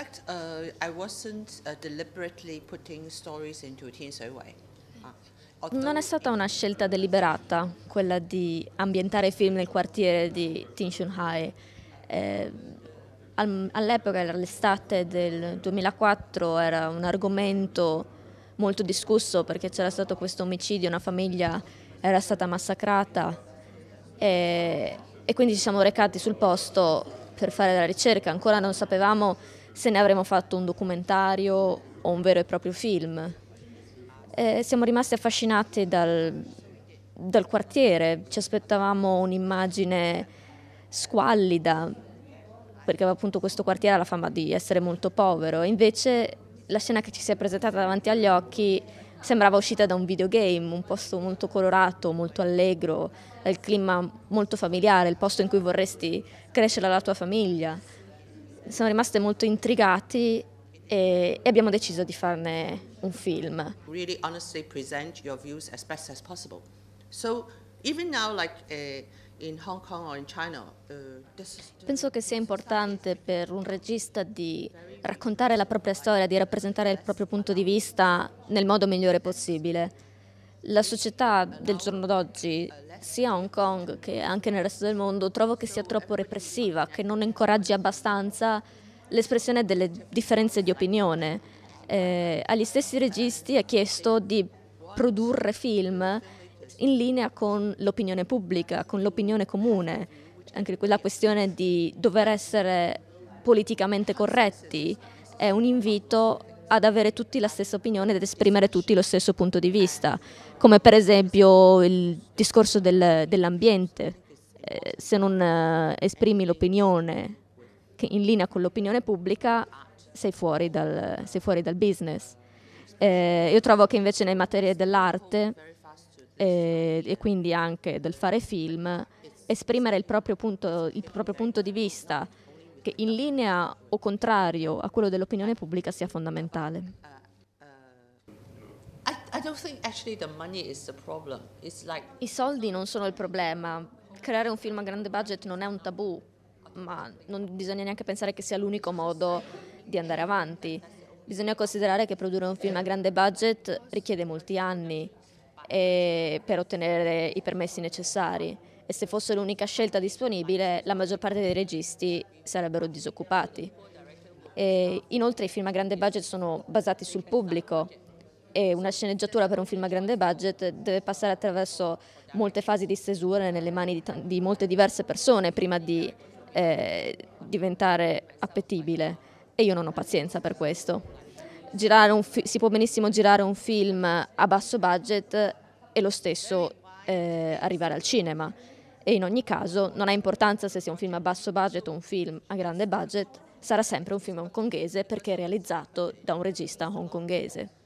fact, uh, I wasn't uh, deliberately putting stories into Tinsui Wei. Mm. Ah. Non è stata una scelta deliberata quella di ambientare i film nel quartiere di Tinshanhai. Eh, all'epoca, all'estate del 2004, era un argomento molto discusso perché c'era stato questo omicidio, una famiglia era stata massacrata e, e quindi ci siamo recati sul posto per fare la ricerca. Ancora non sapevamo se ne avremmo fatto un documentario o un vero e proprio film. Eh, siamo rimasti affascinati dal, dal quartiere, ci aspettavamo un'immagine squallida, perché appunto questo quartiere ha la fama di essere molto povero, invece la scena che ci si è presentata davanti agli occhi sembrava uscita da un videogame, un posto molto colorato, molto allegro, il clima molto familiare, il posto in cui vorresti crescere la tua famiglia siamo rimaste molto intrigati e, abbiamo deciso di farne un film. Really honestly present your views as best as possible. So even now like uh, in Hong Kong or in China uh, Penso che sia importante per un regista di raccontare la propria storia, di rappresentare il proprio punto di vista nel modo migliore possibile la società del giorno d'oggi, sia a Hong Kong che anche nel resto del mondo, trovo che sia troppo repressiva, che non incoraggi abbastanza l'espressione delle differenze di opinione. Eh, agli stessi registi è chiesto di produrre film in linea con l'opinione pubblica, con l'opinione comune, anche quella questione di dover essere politicamente corretti è un invito ad avere tutti la stessa opinione ed esprimere tutti lo stesso punto di vista, come per esempio il discorso del, dell'ambiente. Eh, se non eh, esprimi l'opinione in linea con l'opinione pubblica, sei fuori dal, sei fuori dal business. Eh, io trovo che invece nelle materie dell'arte eh, e quindi anche del fare film, esprimere il proprio punto, il proprio punto di vista che in linea o contrario a quello dell'opinione pubblica sia fondamentale. I soldi non sono il problema. Creare un film a grande budget non è un tabù, ma non bisogna neanche pensare che sia l'unico modo di andare avanti. Bisogna considerare che produrre un film a grande budget richiede molti anni per ottenere i permessi necessari e se fosse l'unica scelta disponibile la maggior parte dei registi sarebbero disoccupati. E inoltre i film a grande budget sono basati sul pubblico e una sceneggiatura per un film a grande budget deve passare attraverso molte fasi di stesura nelle mani di, t- di molte diverse persone prima di eh, diventare appetibile e io non ho pazienza per questo fi- si può benissimo girare un film a basso budget e lo stesso eh, arrivare al cinema. E in ogni caso non ha importanza se sia un film a basso budget o un film a grande budget, sarà sempre un film hongkongese perché è realizzato da un regista hongkongese.